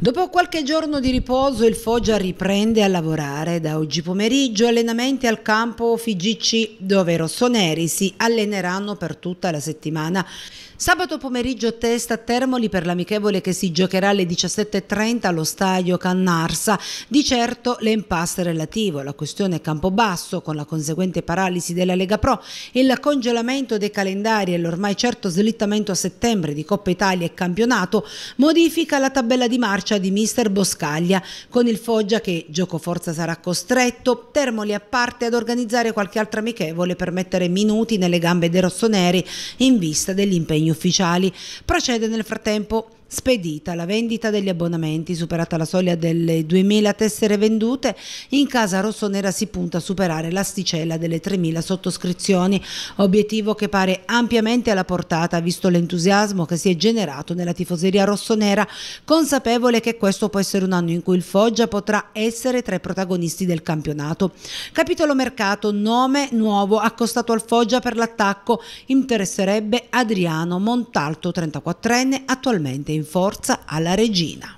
Dopo qualche giorno di riposo il Foggia riprende a lavorare da oggi pomeriggio allenamenti al campo Figici dove i rossoneri si alleneranno per tutta la settimana. Sabato pomeriggio testa a Termoli per l'amichevole che si giocherà alle 17.30 allo stadio Cannarsa. Di certo l'impasse relativo alla questione Campobasso con la conseguente paralisi della Lega Pro, il congelamento dei calendari e l'ormai certo slittamento a settembre di Coppa Italia e campionato modifica la tabella di marcia marcia di mister Boscaglia, con il Foggia che giocoforza sarà costretto, Termoli a parte ad organizzare qualche altra amichevole per mettere minuti nelle gambe dei rossoneri in vista degli impegni ufficiali. Procede nel frattempo Spedita la vendita degli abbonamenti, superata la soglia delle 2.000 tessere vendute, in casa rossonera si punta a superare l'asticella delle 3.000 sottoscrizioni, obiettivo che pare ampiamente alla portata visto l'entusiasmo che si è generato nella tifoseria rossonera, consapevole che questo può essere un anno in cui il Foggia potrà essere tra i protagonisti del campionato. Capitolo mercato, nome nuovo accostato al Foggia per l'attacco, interesserebbe Adriano Montalto, 34enne, attualmente in in forza alla regina.